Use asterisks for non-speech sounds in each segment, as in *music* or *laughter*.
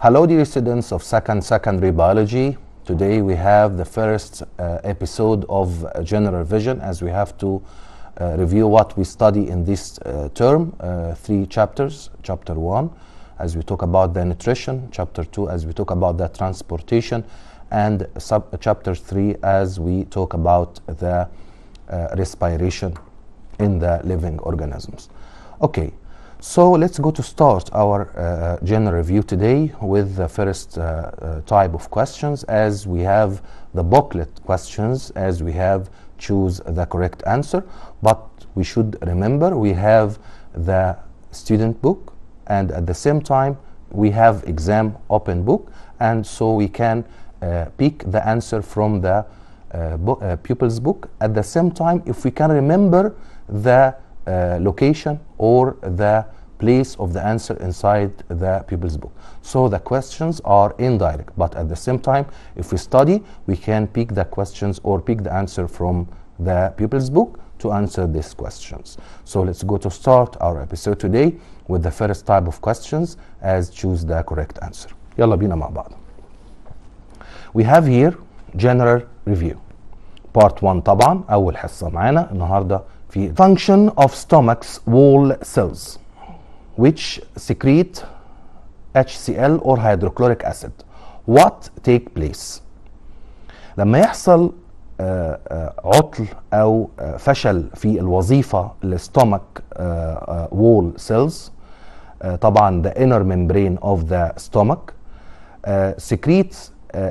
Hello dear students of second secondary biology. Today we have the first uh, episode of uh, general vision as we have to uh, review what we study in this uh, term, uh, three chapters. Chapter 1 as we talk about the nutrition, chapter 2 as we talk about the transportation and sub uh, chapter 3 as we talk about the respiration in the living organisms. Okay. So let's go to start our uh, general review today with the first uh, uh, type of questions as we have the booklet questions as we have choose the correct answer but we should remember we have the student book and at the same time we have exam open book and so we can uh, pick the answer from the uh, bo uh, pupils book at the same time if we can remember the uh, location or the place of the answer inside the people's book. So the questions are indirect, but at the same time, if we study, we can pick the questions or pick the answer from the people's book to answer these questions. So let's go to start our episode today with the first type of questions as choose the correct answer. Yalla بينا We have here general review. Part 1 طبعا أول حصة معانا النهارده في function of stomach's wall cells which secrete HCl or hydrochloric acid what take place لما يحصل عطل او فشل في الوظيفه للستومك وول سيلز طبعا the inner membrane of the stomach secrete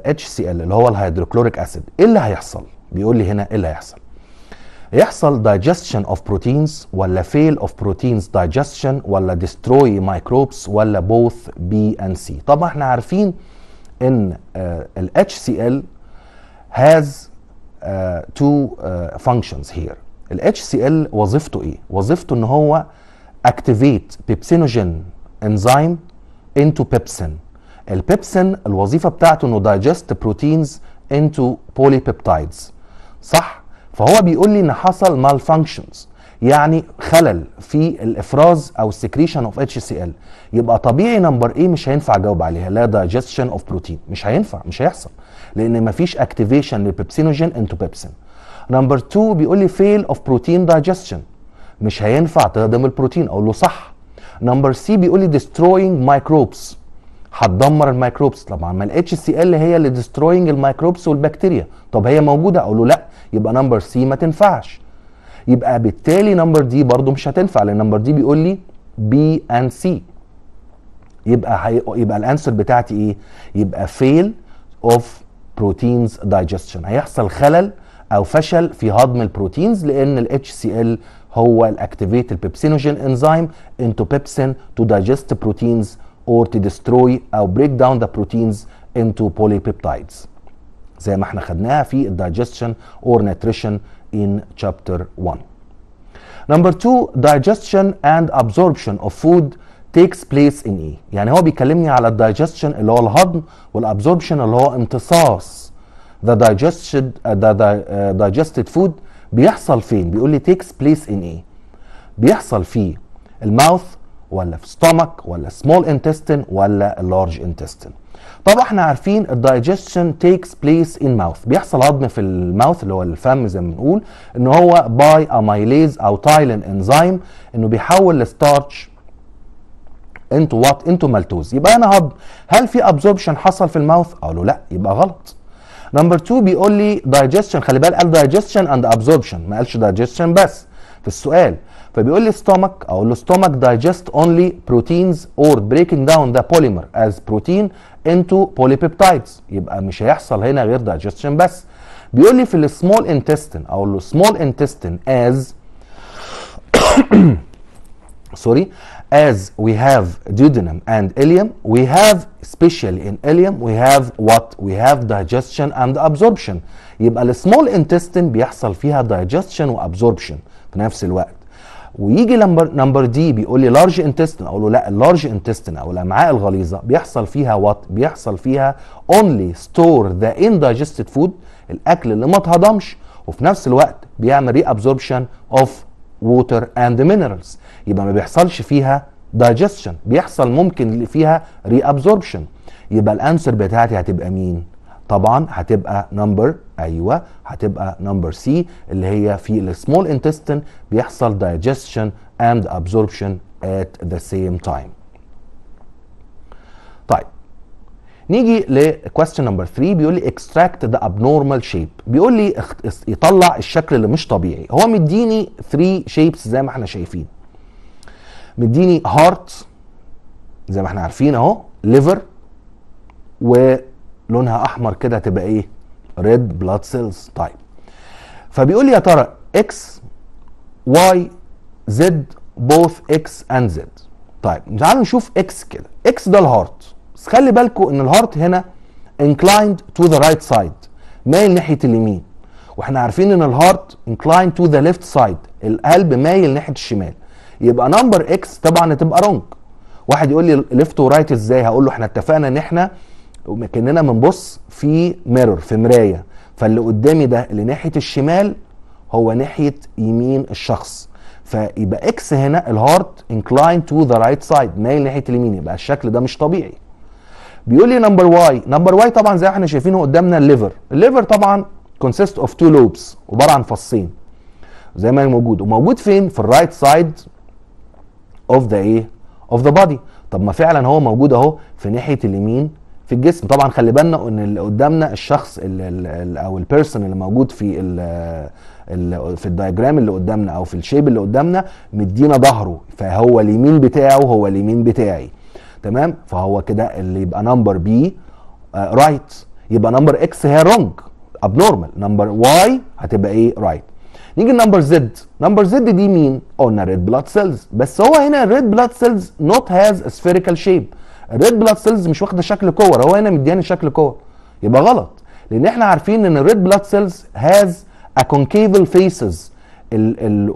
HCl اللي هو الهيدروكلوريك اسيد ايه اللي هيحصل بيقول لي هنا ايه اللي هيحصل يحصل digestion of proteins ولا fail of proteins digestion ولا destroy microbes ولا both B and C طبعا احنا عارفين ان ال HCl has uh, two uh, functions here ال HCl وظيفته ايه؟ وظيفته ان هو activate pepsinogen enzyme into pepsin البيبسين الوظيفة بتاعته انه digest proteins into polypeptides صح فهو بيقول لي ان حصل malfunctions يعني خلل في الافراز او السكريشن اوف اتش سي ال يبقى طبيعي نمبر ايه مش هينفع اجاوب عليها لا دايجستشن اوف بروتين مش هينفع مش هيحصل لان مفيش اكتيفيشن للبيبسينوجين انتو بيبسين نمبر 2 بيقول لي فيل اوف بروتين دايجستشن مش هينفع تهضم البروتين اقول له صح نمبر سي بيقول لي ديستروينج مايكروبس هتدمر الميكروبس طبعا ما الاتش سي ال هي اللي ديستروينج الميكروبس والبكتيريا طب هي موجوده اقول له لا يبقى نمبر سي ما تنفعش يبقى بالتالي نمبر دي برضو مش هتنفع لان نمبر دي بيقول لي بي اند سي يبقى هي... يبقى الانسر بتاعتي ايه يبقى فيل اوف بروتينز دايجستشن هيحصل خلل او فشل في هضم البروتينز لان الاتش سي ال هو الاكتيفيت البيبسينوجين انزيم انتو بيبسين تو دايجست بروتينز تو to او بريك داون ذا بروتينز انتو into polypeptides. زي ما احنا خدناها في الدايجستشن اور نيتريشن in chapter 1 number 2 digestion and absorption of food takes place in ايه يعني هو بيكلمني على الدايجستشن اللي هو الهضم والابزوربشن اللي هو امتصاص the digested uh, the uh, digested food بيحصل فين بيقول لي takes place in ايه بيحصل في الماوث ولا في stomach ولا small intestine ولا large intestine طبعا احنا عارفين الدايجستشن تيكس بليس ان ماوث بيحصل هضم في الماوث اللي هو الفم زي ما بنقول ان هو باي امايليز او تايلين انزيم انه بيحول الستارتش انتو وات انتو مالتوز يبقى انا هضم هل في ابزوربشن حصل في الماوث اقول له لا يبقى غلط نمبر 2 بيقول لي دايجستشن خلي بالك قال دايجستشن اند ابزوربشن ما قالش دايجستشن بس في السؤال فبيقول only stomach او stomach digest only proteins or breaking down the polymer as protein into polypeptides يبقى مش هيحصل هنا غير digestion بس بيقول لي في small intestine او small intestine as *coughs* sorry as we have duodenum and ileum we have especially in ileum we have what we have digestion and absorption يبقى small intestine بيحصل فيها digestion وabsorption في نفس الوقت ويجي نمبر نمبر دي بيقول لي لارج انتستن اقول له لا اللارج انتستن او الامعاء الغليظه بيحصل فيها وات بيحصل فيها اونلي ستور ذا indigested فود الاكل اللي ما اتهضمش وفي نفس الوقت بيعمل ري ابزوربشن اوف ووتر اند مينرالز يبقى ما بيحصلش فيها digestion بيحصل ممكن فيها ري ابزوربشن يبقى الانسر بتاعتي هتبقى مين طبعا هتبقى نمبر ايوه هتبقى نمبر سي اللي هي في السمول انتستين بيحصل digestion and absorption at the same time. طيب نيجي لكويستشن نمبر 3 بيقول لي اكستراكت ذا ابنورمال شيب بيقول لي يطلع الشكل اللي مش طبيعي هو مديني 3 شيبس زي ما احنا شايفين مديني هارت زي ما احنا عارفين اهو ليفر و لونها احمر كده تبقى ايه ريد بلاد سيلز طيب فبيقول لي يا ترى اكس واي زد بوث اكس اند زد طيب تعالوا نشوف اكس كده اكس ده الهارت بس خلي بالكم ان الهارت هنا inclined to the right side مايل ناحيه اليمين واحنا عارفين ان الهارت inclined to the left side القلب مايل ناحيه الشمال يبقى نمبر اكس طبعا هتبقى رونج واحد يقول لي ليفت ورايت ازاي هقول له احنا اتفقنا ان احنا كاننا بنبص في ميرور في مرايه فاللي قدامي ده اللي ناحيه الشمال هو ناحيه يمين الشخص فيبقى اكس هنا الهارت انكلاين تو ذا رايت سايد مايل ناحيه اليمين يبقى الشكل ده مش طبيعي بيقول لي نمبر واي نمبر واي طبعا زي ما احنا شايفين قدامنا الليفر الليفر طبعا كونسيست اوف تو لوبس عباره عن فصين زي ما هي موجود وموجود فين في الرايت سايد اوف ذا ايه اوف ذا بادي طب ما فعلا هو موجود اهو في ناحيه اليمين في الجسم طبعا خلي بالنا ان اللي قدامنا الشخص الـ الـ او البيرسون اللي موجود في الـ في الدياجرام اللي قدامنا او في الشيب اللي قدامنا مدينا ظهره فهو اليمين بتاعه هو اليمين بتاعي تمام فهو كده اللي يبقى نمبر بي رايت يبقى نمبر اكس هي رونج ابنورمال نمبر واي هتبقى ايه رايت نيجي لنمبر زد نمبر زد دي مين قلنا ريد بلاد سيلز بس هو هنا الريد بلاد سيلز نوت هاز سفيريكال شيب الريد بلاد سيلز مش واخده شكل كور هو هنا مدياني شكل كور يبقى غلط لان احنا عارفين ان الريد بلاد سيلز هاز ا كونكيفل فيسز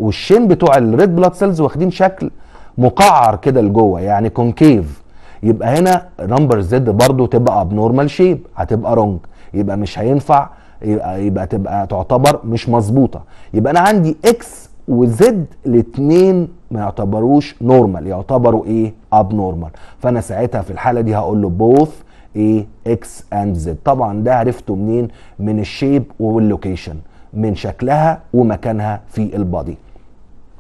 والشين بتوع الريد بلاد سيلز واخدين شكل مقعر كده لجوه يعني كونكيف يبقى هنا نمبر زد برضو تبقى ابنورمال شيب هتبقى رونج يبقى مش هينفع يبقى, يبقى تبقى تعتبر مش مظبوطه يبقى انا عندي اكس وزد الاثنين ما يعتبروش نورمال يعتبروا ايه اب نورمال فانا ساعتها في الحاله دي هقول له بوث ايه اكس اند زد طبعا ده عرفته منين من الشيب واللوكيشن من شكلها ومكانها في البادي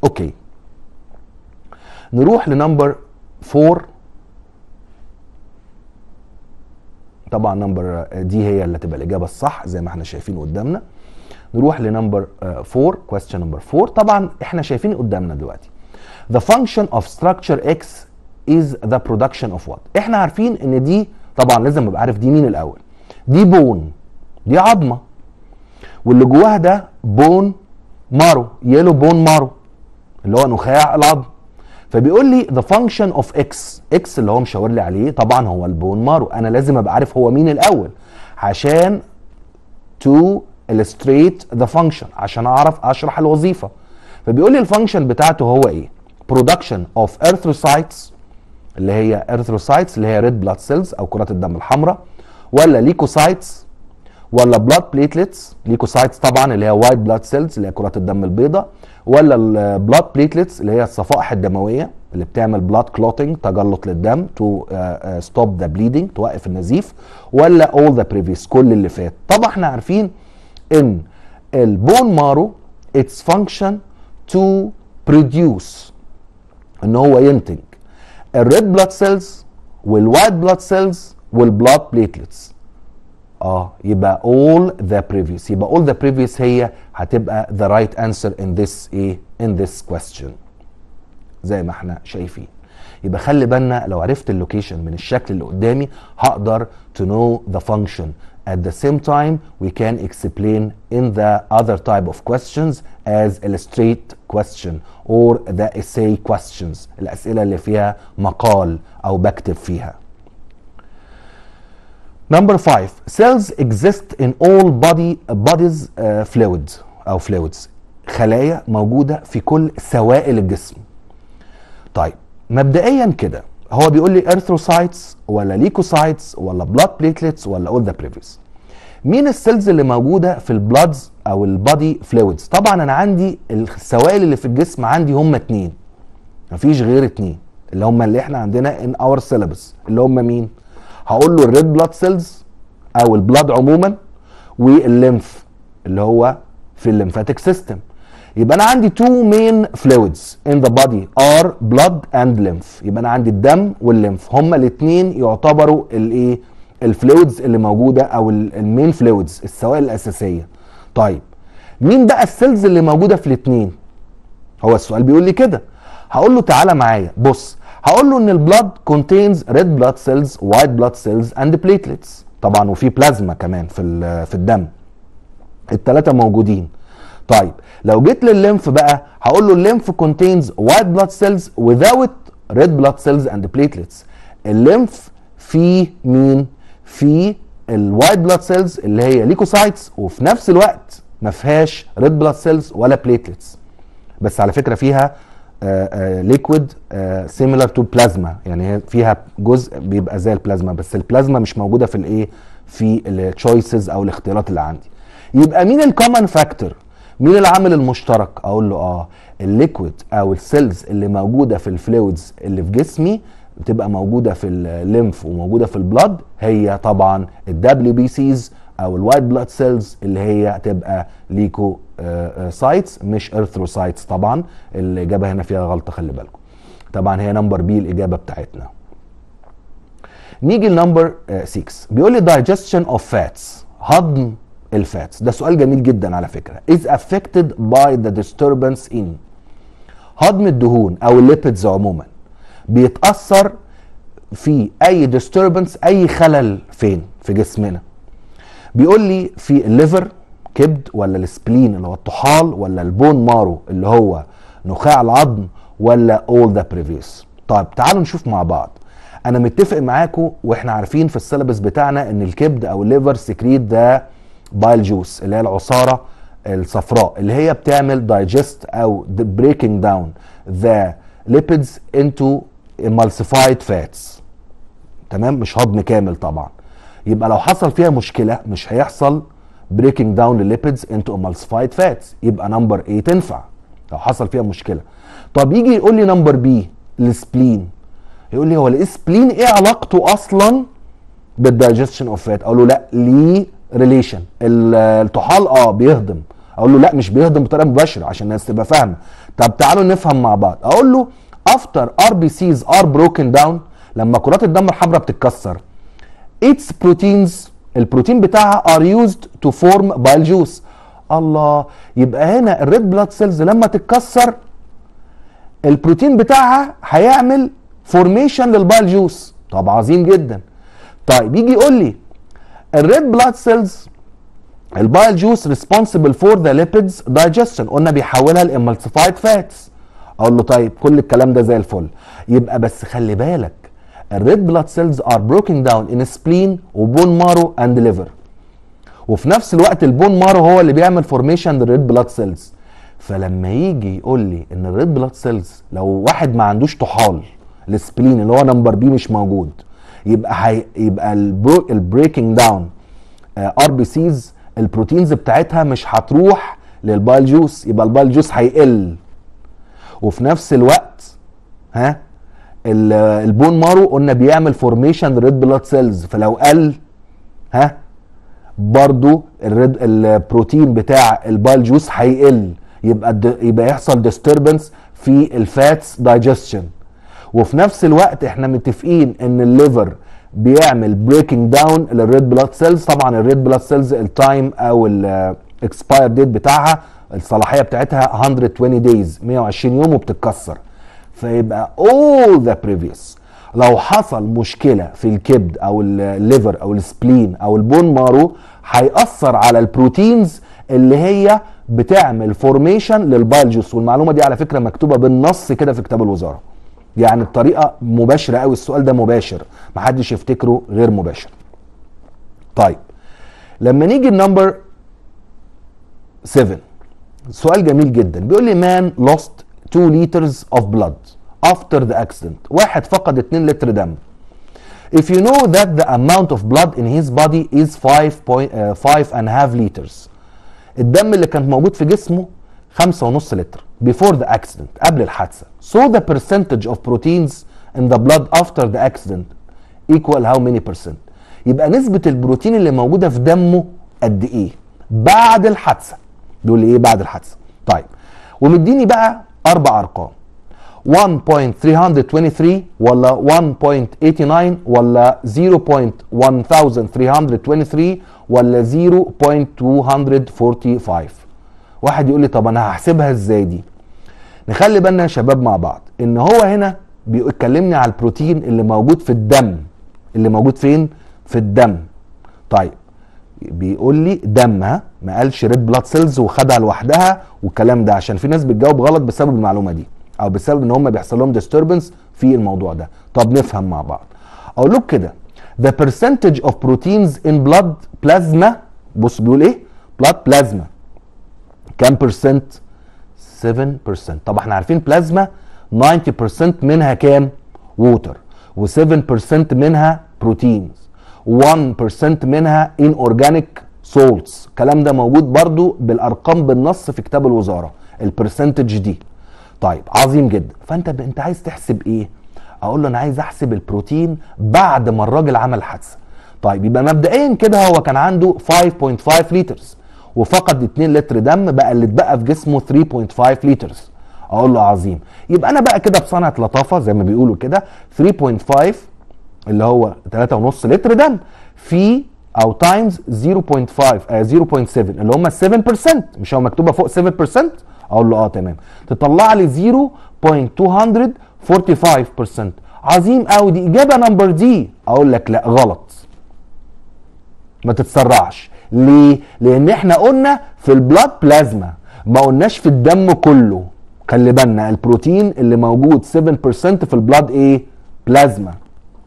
اوكي نروح لنمبر 4 طبعا نمبر آه، دي هي اللي هتبقى الاجابه الصح زي ما احنا شايفين قدامنا نروح لنمبر 4 آه، كويستشن نمبر 4 طبعا احنا شايفين قدامنا دلوقتي the function of structure x is the production of what احنا عارفين ان دي طبعا لازم ابقى عارف دي مين الاول دي بون دي عظمه واللي جواها ده بون مارو يلو بون مارو اللي هو نخاع العظم فبيقول لي the function of x x اللي هو مشاور لي عليه طبعا هو البون مارو انا لازم ابقى عارف هو مين الاول عشان to illustrate the function عشان اعرف اشرح الوظيفه فبيقول لي الفانكشن بتاعته هو ايه production of erythrocytes اللي هي erythrocytes اللي هي red blood cells او كرات الدم الحمراء ولا ليكوسايتس ولا blood platelets ليكوسايتس طبعا اللي هي white blood cells اللي هي كرات الدم البيضاء ولا blood platelets اللي هي الصفائح الدمويه اللي بتعمل blood clotting تجلط للدم uh, stop the bleeding توقف النزيف ولا all the previous كل اللي فات طبعا احنا عارفين ان البون مارو its function to produce ان هو ينتج الريد بلاد سيلز والوايت بلاد سيلز والبلاد بليتلتس اه يبقى all the previous يبقى all the previous هي هتبقى the right answer in this ايه in this question زي ما احنا شايفين يبقى خلي بالنا لو عرفت اللوكيشن من الشكل اللي قدامي هقدر to know the function At the same time, we can explain in the other type of questions as illustrate question or the essay questions الأسئلة اللي فيها مقال أو بكتب فيها. Number five, cells exist in all body bodies uh, fluids أو fluids. خلايا موجودة في كل سوائل الجسم. طيب مبدئيا كده هو بيقول لي ارثروسايتس ولا ليكوسايتس ولا بلاد بليتلتس ولا اول ذا بريفيس مين السيلز اللي موجوده في البلادز او البادي فلويدز طبعا انا عندي السوائل اللي في الجسم عندي هم اتنين مفيش غير اتنين اللي هم اللي احنا عندنا ان اور سيلابس اللي هم مين هقول له الريد بلاد سيلز او البلاد عموما والليمف اللي هو في الليمفاتيك سيستم يبقى انا عندي تو مين فلويدز ان ذا بادي ار بلاد اند ليمف يبقى انا عندي الدم والليمف هما الاثنين يعتبروا الايه الفلويدز اللي موجوده او المين فلويدز السوائل الاساسيه طيب مين بقى السيلز اللي موجوده في الاثنين هو السؤال بيقول لي كده هقول له تعالى معايا بص هقول له ان البلاد كونتينز ريد بلاد سيلز وايت بلاد سيلز اند بليتلتس طبعا وفي بلازما كمان في في الدم الثلاثه موجودين طيب لو جيت للليمف بقى هقول له الليمف كونتينز وايت بلاد سيلز without ريد بلاد سيلز اند بليتلتس الليمف فيه مين؟ فيه الوايت بلاد سيلز اللي هي ليكوسايتس وفي نفس الوقت ما فيهاش ريد بلاد سيلز ولا بليتلتس بس على فكره فيها ليكويد سيميلر تو بلازما يعني فيها جزء بيبقى زي البلازما بس البلازما مش موجوده في الايه في التشويسز او الاختيارات اللي عندي يبقى مين الكومن فاكتور مين العامل المشترك اقول له اه الليكويد او السيلز اللي موجوده في الفلويدز اللي في جسمي بتبقى موجوده في الليمف وموجوده في البلد هي طبعا الدبليو بي سيز او الوايت بلاد سيلز اللي هي تبقى ليكو آه، آه، سايتس مش ارثروسايتس طبعا الاجابه هنا فيها غلطه خلي بالكم طبعا هي نمبر بي الاجابه بتاعتنا نيجي لنمبر 6 آه، بيقول لي digestion اوف فاتس هضم الفاتس ده سؤال جميل جدا على فكره is affected by the disturbance in هضم الدهون او الليبيدز عموما بيتاثر في اي ديستربنس اي خلل فين في جسمنا بيقول لي في الليفر كبد ولا السبلين اللي هو الطحال ولا البون مارو اللي هو نخاع العظم ولا اول ذا بريفيوس طيب تعالوا نشوف مع بعض انا متفق معاكم واحنا عارفين في السلبس بتاعنا ان الكبد او الليفر سكريت ده بايل جوس اللي هي العصاره الصفراء اللي هي بتعمل دايجست او بريكنج داون ذا ليبيدز انتو emulsified فاتس تمام مش هضم كامل طبعا يبقى لو حصل فيها مشكله مش هيحصل بريكنج داون للليبيدز انتو emulsified فاتس يبقى نمبر ايه تنفع لو حصل فيها مشكله طب يجي يقول لي نمبر بي السبلين يقول لي هو الاسبلين ايه علاقته اصلا بالدايجستشن اوف فات اقول له لا ليه ريليشن الطحال اه بيهضم اقول له لا مش بيهضم بطريقه مباشره عشان الناس تبقى فاهمه طب تعالوا نفهم مع بعض اقول له افتر ار بي سيز ار بروكن داون لما كرات الدم الحمراء بتتكسر اتس بروتينز البروتين بتاعها ار يوزد تو فورم بايل جوس الله يبقى هنا الريد بلاد سيلز لما تتكسر البروتين بتاعها هيعمل فورميشن للبايل جوس طب عظيم جدا طيب يجي يقول لي الريد بلاد سيلز البايل جوس ريسبونسبل فور ذا ليبيدز دايجستشن قلنا بيحولها لامالسيفايد فاتس اقول له طيب كل الكلام ده زي الفل يبقى بس خلي بالك الريد بلاد سيلز ار بروكن داون ان سبلين وبون مارو اند ليفر وفي نفس الوقت البون مارو هو اللي بيعمل فورميشن للريد بلاد سيلز فلما يجي يقول لي ان الريد بلاد سيلز لو واحد ما عندوش طحال السبلين اللي هو نمبر بي مش موجود يبقى هي يبقى البريكنج داون ار بي سيز البروتينز بتاعتها مش هتروح للبايل جوس يبقى البايل جوس هيقل وفي نفس الوقت ها البون مارو قلنا بيعمل فورميشن ريد بلاد سيلز فلو قل ها برضو الريد البروتين بتاع البايل جوس هيقل يبقى يبقى يحصل ديستربنس في الفاتس دايجستشن وفي نفس الوقت احنا متفقين ان الليفر بيعمل بريكنج داون للريد بلاد سيلز طبعا الريد بلاد سيلز التايم او الاكسباير ديت uh, بتاعها الصلاحيه بتاعتها 120 دايز 120 يوم وبتتكسر فيبقى اول ذا بريفيوس لو حصل مشكله في الكبد او الليفر uh, او السبلين او البون مارو هيأثر على البروتينز اللي هي بتعمل فورميشن للبالجوس والمعلومه دي على فكره مكتوبه بالنص كده في كتاب الوزاره يعني الطريقه مباشره قوي السؤال ده مباشر محدش يفتكره غير مباشر طيب لما نيجي النمبر 7 سؤال جميل جدا بيقول لي مان لوست 2 لترز اوف بلاد افتر ذا اكسيدنت واحد فقد 2 لتر دم if you know that the amount of blood in his body is 5.5 point, uh, 5 half liters الدم اللي كان موجود في جسمه 5.5 لتر before the accident قبل الحادثه so the percentage of proteins in the blood after the accident equal how many percent يبقى نسبه البروتين اللي موجوده في دمه قد ايه بعد الحادثه بيقول لي ايه بعد الحادثه طيب ومديني بقى اربع ارقام 1.323 ولا 1.89 ولا 0.1323 ولا 0.245 واحد يقول لي طب انا هحسبها ازاي دي نخلي بالنا يا شباب مع بعض ان هو هنا بيكلمني على البروتين اللي موجود في الدم اللي موجود فين في الدم طيب بيقول لي دم ها ما قالش ريد بلاد سيلز وخدها لوحدها والكلام ده عشان في ناس بتجاوب غلط بسبب المعلومه دي او بسبب ان هم بيحصل لهم ديستربنس في الموضوع ده طب نفهم مع بعض اقول لك كده the percentage of proteins in blood plasma بص بيقول ايه blood plasma كام بيرسنت 7% طب احنا عارفين بلازما 90% منها كام؟ ووتر و7% منها بروتينز 1% منها ان اورجانيك سولتس الكلام ده موجود برضو بالارقام بالنص في كتاب الوزاره البرسنتج دي طيب عظيم جدا فانت ب... انت عايز تحسب ايه اقول له انا عايز احسب البروتين بعد ما الراجل عمل حادثه طيب يبقى مبدئيا كده هو كان عنده 5.5 لترز وفقد 2 لتر دم بقى اللي اتبقى في جسمه 3.5 لترز اقول له عظيم يبقى انا بقى كده بصنعه لطافه زي ما بيقولوا كده 3.5 اللي هو 3.5 لتر دم في او تايمز 0.5 آه 0.7 اللي هم 7% مش هو مكتوبه فوق 7% اقول له اه تمام تطلع لي 0.245% عظيم قوي دي اجابه نمبر دي اقول لك لا غلط ما تتسرعش ليه؟ لان احنا قلنا في البلاد بلازما ما قلناش في الدم كله خلي بالنا البروتين اللي موجود 7% في البلاد ايه؟ بلازما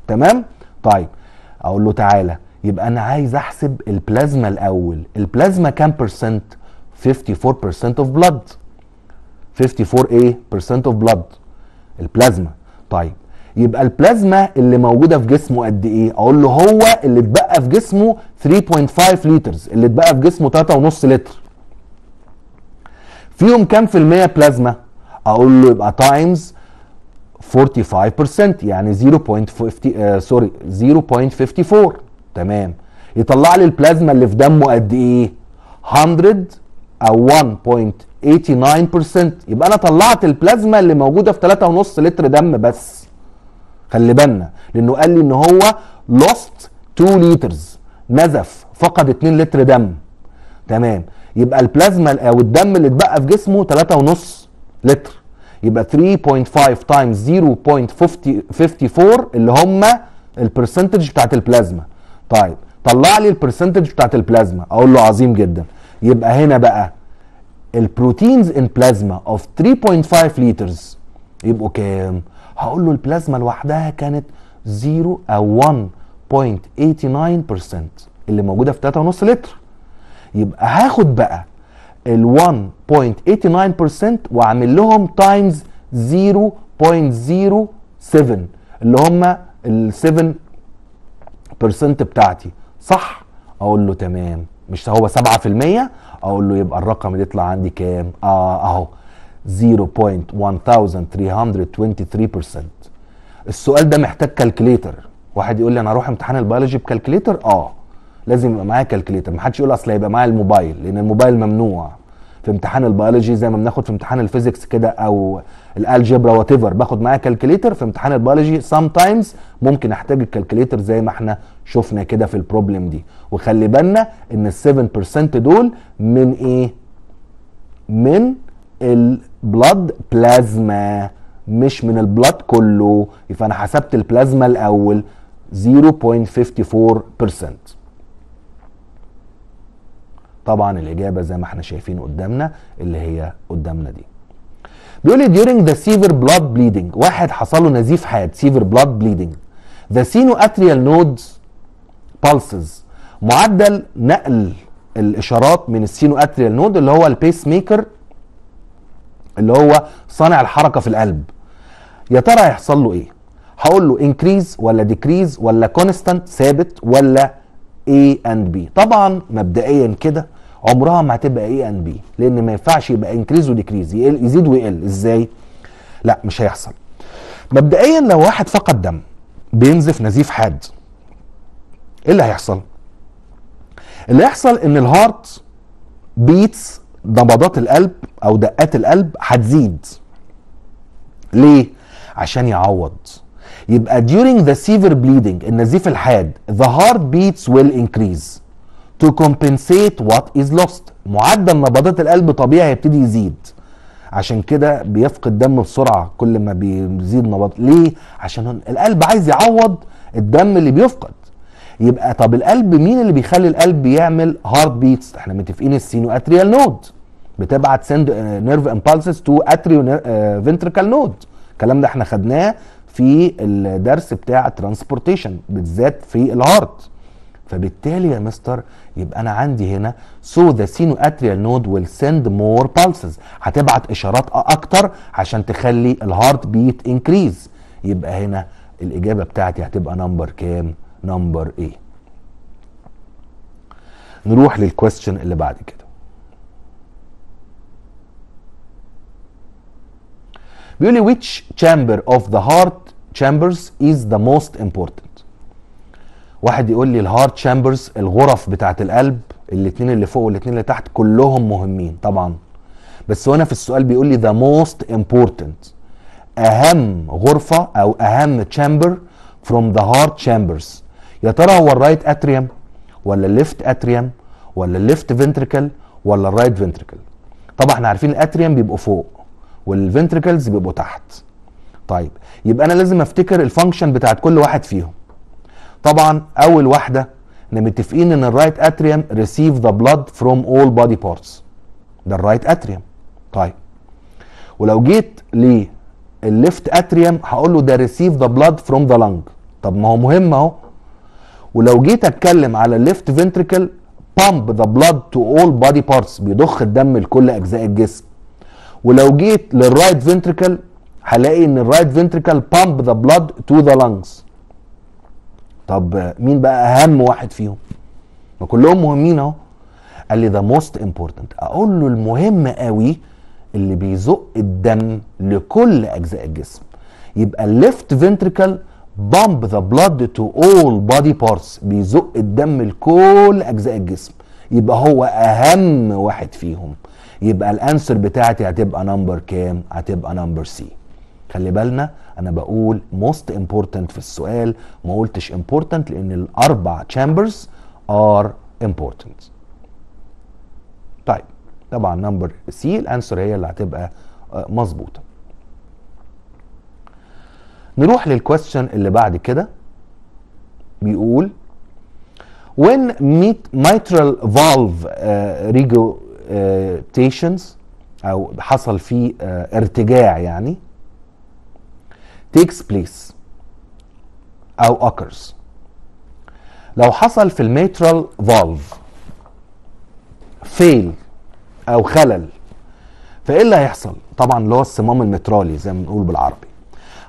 تمام؟ طيب اقول له تعالى يبقى انا عايز احسب البلازما الاول البلازما كام بيرسنت 54% اوف بلاد 54 ايه بيرسنت اوف بلاد البلازما طيب يبقى البلازما اللي موجوده في جسمه قد ايه؟ اقول له هو اللي اتبقى في جسمه 3.5 لترز اللي اتبقى في جسمه 3.5 لتر. فيهم كام في المية بلازما؟ اقول له يبقى تايمز 45% يعني 0.50 سوري uh, 0.54 تمام يطلع لي البلازما اللي في دمه قد ايه؟ 100 او 1.89% يبقى انا طلعت البلازما اللي موجوده في 3.5 لتر دم بس. خلي بالنا لانه قال لي ان هو لوست 2 لترز نزف فقد 2 لتر دم تمام يبقى البلازما او الدم اللي اتبقى في جسمه 3.5 لتر يبقى 3.5 تايمز 0.54 اللي هم البرسنتج بتاعت البلازما طيب طلع لي البرسنتج بتاعت البلازما اقول له عظيم جدا يبقى هنا بقى البروتينز ان بلازما اوف 3.5 لترز يبقوا كام هقول له البلازما لوحدها كانت 0 او 1.89% اللي موجوده في 3.5 لتر يبقى هاخد بقى ال 1.89% واعمل لهم تايمز 0.07 اللي هم ال 7% بتاعتي صح اقول له تمام مش هو 7% اقول له يبقى الرقم اللي يطلع عندي كام اه اهو 0.1323% السؤال ده محتاج كالكليتر واحد يقول لي انا هروح امتحان البيولوجي بكالكليتر اه لازم يبقى معايا كالكليتر محدش يقول اصل هيبقى معايا الموبايل لان الموبايل ممنوع في امتحان البيولوجي زي ما بناخد في امتحان الفيزيكس كده او الالجبرا وات باخد معايا كالكليتر في امتحان البيولوجي سام تايمز ممكن احتاج الكالكليتر زي ما احنا شفنا كده في البروبلم دي وخلي بالنا ان ال 7% دول من ايه؟ من ال بلاد بلازما مش من البلاد كله يبقى انا حسبت البلازما الاول 0.54% طبعا الاجابه زي ما احنا شايفين قدامنا اللي هي قدامنا دي بيقول لي during the severe blood bleeding واحد حصل له نزيف حاد severe blood bleeding the sinoatrial nodes pulses معدل نقل الاشارات من السينو اتريال نود اللي هو البيس ميكر اللي هو صانع الحركه في القلب يا ترى هيحصل له ايه هقول له انكريز ولا ديكريز ولا كونستانت ثابت ولا اي اند بي طبعا مبدئيا كده عمرها ما هتبقى اي اند بي لان ما ينفعش يبقى انكريز وديكريز يقل يزيد ويقل ازاي لا مش هيحصل مبدئيا لو واحد فقد دم بينزف نزيف حاد ايه اللي هيحصل اللي هيحصل ان الهارت بيتس نبضات القلب او دقات القلب هتزيد ليه عشان يعوض يبقى during the severe bleeding النزيف الحاد the heart beats will increase to compensate what is lost معدل نبضات القلب طبيعي هيبتدي يزيد عشان كده بيفقد دم بسرعه كل ما بيزيد نبض ليه عشان القلب عايز يعوض الدم اللي بيفقد يبقى طب القلب مين اللي بيخلي القلب يعمل هارت بيتس احنا متفقين السينو اتريال نود بتبعت سند نيرف امبالسز تو اتريو فينتريكال نود الكلام ده احنا خدناه في الدرس بتاع ترانسبورتيشن بالذات في الهارت فبالتالي يا مستر يبقى انا عندي هنا سو ذا سينو اتريال نود ويل سند مور بالسز هتبعت اشارات اكتر عشان تخلي الهارت بيت انكريز يبقى هنا الاجابه بتاعتي هتبقى نمبر كام نمبر ايه نروح للكويستشن اللي بعد كده بيقول لي which chamber of the heart chambers is the most important واحد يقول لي الهارت chambers الغرف بتاعت القلب الاثنين اللي فوق والاثنين اللي تحت كلهم مهمين طبعا بس وانا في السؤال بيقول لي the most important اهم غرفه او اهم chamber from the heart chambers يا ترى هو الرايت اتريوم ولا الليفت اتريوم ولا الليفت فنتريكل ولا الرايت فنتريكل طبعا احنا عارفين الاتريوم بيبقوا فوق والفنتريكلز بيبقوا تحت طيب يبقى انا لازم افتكر الفانكشن بتاعت كل واحد فيهم طبعا اول واحده احنا متفقين ان الرايت اتريوم ريسيف ذا بلاد فروم اول بادي بارتس ده الرايت اتريوم طيب ولو جيت للليفت اتريوم هقول له ده ريسيف ذا بلاد فروم ذا لنج طب ما هو مهم اهو ولو جيت اتكلم على الليفت فنتريكل بامب ذا بلاد تو اول بادي بارتس بيضخ الدم لكل اجزاء الجسم ولو جيت للرايت فينتريكل هلاقي ان الرايت فينتريكل بامب ذا بلاد تو ذا لانجز طب مين بقى اهم واحد فيهم ما كلهم مهمين اهو قال لي ذا موست امبورتنت اقول له المهم قوي اللي بيزق الدم لكل اجزاء الجسم يبقى الليفت فينتريكل بامب ذا بلاد تو اول بادي بارتس بيزق الدم لكل اجزاء الجسم يبقى هو اهم واحد فيهم يبقى الانسر بتاعتي هتبقى نمبر كام هتبقى نمبر سي خلي بالنا انا بقول موست امبورتنت في السؤال ما قلتش امبورتنت لان الاربع تشامبرز ار امبورتنت طيب طبعا نمبر سي الانسر هي اللي هتبقى آه، مظبوطه نروح للكويستشن اللي بعد كده بيقول when mitral valve uh, تيشنز او حصل فيه آه، ارتجاع يعني takes place او occurs لو حصل في الميترال فالف فيل او خلل فايه اللي هيحصل طبعا اللي هو الصمام المترالي زي ما بنقول بالعربي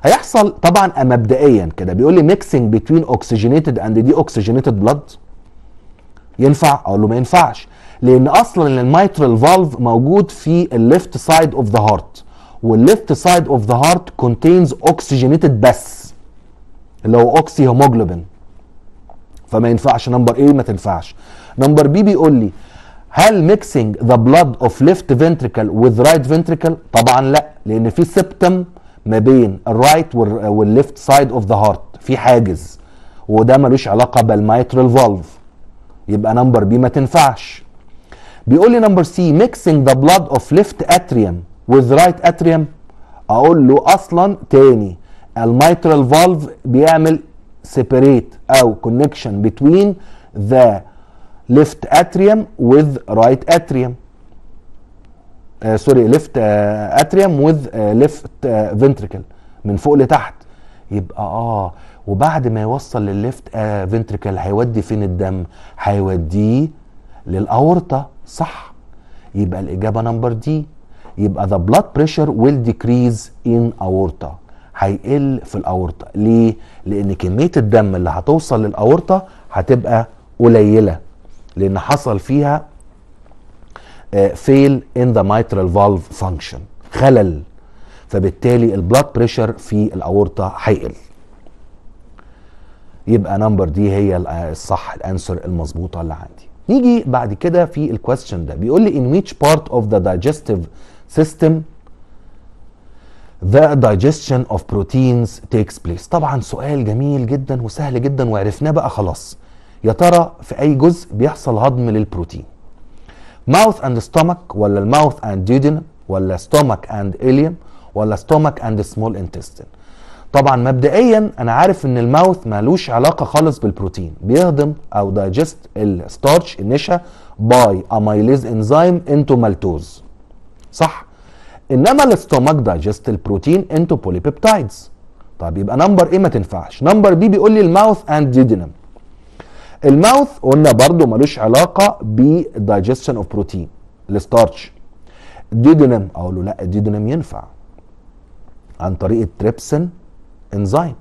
هيحصل طبعا مبدئيا كده بيقول لي ميكسنج بتوين اوكسجينيتد اند دي اوكسجينيتد بلاد ينفع اقول له ما ينفعش لان اصلا الميترال فالف موجود في الليفت سايد اوف ذا هارت والليفت سايد اوف ذا هارت كونتينز اوكسجينيتد بس اللي هو اوكسي هيموجلوبين فما ينفعش نمبر ايه ما تنفعش نمبر بي بيقول لي هل ميكسينج ذا بلاد اوف ليفت فينتريكل وذ رايت فينتريكل طبعا لا لان في سبتم ما بين الرايت والليفت سايد اوف ذا هارت في حاجز وده ملوش علاقه بالميترال فالف يبقى نمبر بي ما تنفعش بيقول لي نمبر سي ميكسينج ذا بلاد اوف ليفت اتريوم وذ رايت اتريوم اقول له اصلا تاني الميترال فالف بيعمل سيبريت او كونكشن بتوين ذا ليفت اتريوم وذ رايت اتريوم سوري ليفت اتريوم وذ ليفت فنتريكل من فوق لتحت يبقى اه وبعد ما يوصل للليفت آه فنتريكل هيودي فين الدم هيوديه للاورطه صح يبقى الاجابه نمبر دي يبقى ذا بلاد بريشر ويل decrease ان اورطه هيقل في الاورطه ليه لان كميه الدم اللي هتوصل للاورطه هتبقى قليله لان حصل فيها فيل ان ذا mitral فالف فانكشن خلل فبالتالي البلاد بريشر في الاورطه هيقل يبقى نمبر دي هي آه، الصح الانسر المظبوطه اللي عندي نيجي بعد كده في الكويستشن ده بيقول لي ان ويتش بارت اوف ذا دايجستيف سيستم the digestion of proteins takes place طبعا سؤال جميل جدا وسهل جدا وعرفناه بقى خلاص يا ترى في اي جزء بيحصل هضم للبروتين mouth and stomach ولا الماوث and duodenum ولا stomach and ileum ولا stomach and small intestine طبعا مبدئيا انا عارف ان الماوث مالوش علاقه خالص بالبروتين بيهضم او دايجست الستارش النشا باي امايليز انزيم انتو مالتوز صح انما الاستومك دايجست البروتين انتو بوليبيبتايدز طب يبقى نمبر ايه ما تنفعش نمبر بي بيقول لي الماوث اند ديدنم الماوث قلنا برضو ملوش علاقه بالدايجستشن اوف بروتين الستارش ديدنم اقول له لا ديدنم ينفع عن طريق التريبسن انزيم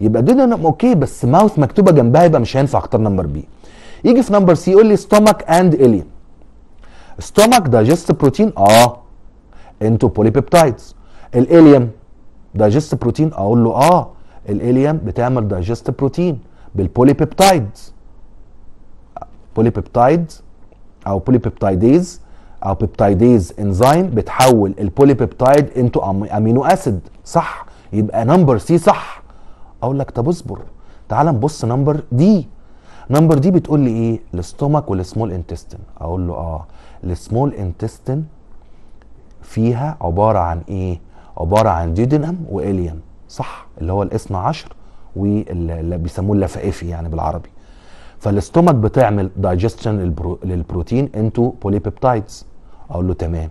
يبقى دول انا اوكي بس ماوث مكتوبه جنبها يبقى مش هينفع اختار نمبر بي يجي في نمبر سي يقول لي ستومك اند الين ستومك دايجست بروتين اه انتو بوليبيبتايدز الاليم دايجست بروتين اقول له اه الاليم بتعمل دايجست بروتين بالبوليبيبتايدز بوليبيبتايدز او بوليبيبتايديز او بيبتايديز انزيم بتحول البوليبيبتايد انتو امينو اسيد صح يبقى نمبر سي صح اقول لك طب اصبر تعال نبص نمبر دي نمبر دي بتقول لي ايه الاستومك والسمول انتستين اقول له اه السمول انتستين فيها عباره عن ايه عباره عن ديودينم واليم صح اللي هو الاثنى عشر واللي بيسموه اللفائفي يعني بالعربي فالاستومك بتعمل دايجستشن للبروتين انتو بوليبيبتايدز اقول له تمام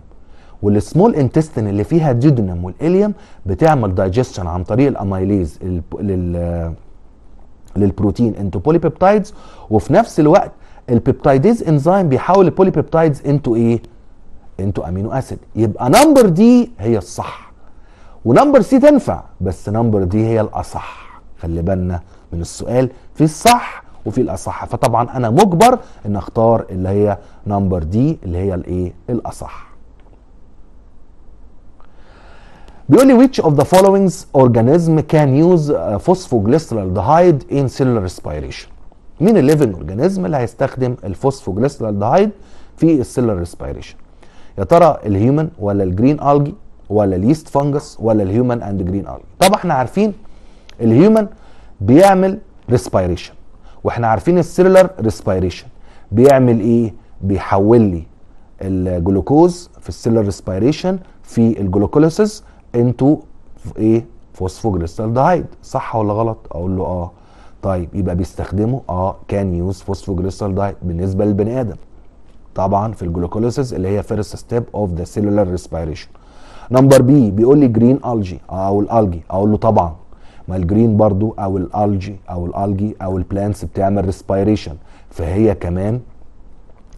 والسمول انتستين اللي فيها ديدنم والاليوم بتعمل دايجستشن عن طريق الاميليز لل للبروتين انتو بوليبيبتايدز وفي نفس الوقت البيبتايديز انزيم بيحول البوليبيبتايدز انتو ايه؟ انتو امينو اسيد يبقى نمبر دي هي الصح ونمبر سي تنفع بس نمبر دي هي الاصح خلي بالنا من السؤال في الصح وفي الاصح فطبعا انا مجبر ان اختار اللي هي نمبر دي اللي هي الايه؟ الاصح بيقول لي which of the following organism can use uh, phosphoglyceraldehyde in cellular respiration مين ال living organism اللي هيستخدم دهايد في السيلر ريسبيريشن يا ترى الهيومن ولا الجرين الجي ولا اليست فانجس ولا الهيومن اند جرين الجي طبعا احنا عارفين الهيومن بيعمل ريسبيريشن واحنا عارفين السيلر ريسبيريشن بيعمل ايه بيحول لي الجلوكوز في السيلر ريسبيريشن في الجلوكوليسيس انتو ايه فوسفوجليسالدهايد صح ولا غلط اقول له اه طيب يبقى بيستخدمه اه كان يوز فوسفوجليسالدهايد بالنسبه للبني ادم طبعا في الجلوكوليسيس اللي هي فيرست ستيب اوف ذا سيلولار ريسبيريشن نمبر بي بيقول لي جرين الجي او الالجي اقول له طبعا ما الجرين برضو او الالجي او الالجي او البلانتس بتعمل ريسبيريشن فهي كمان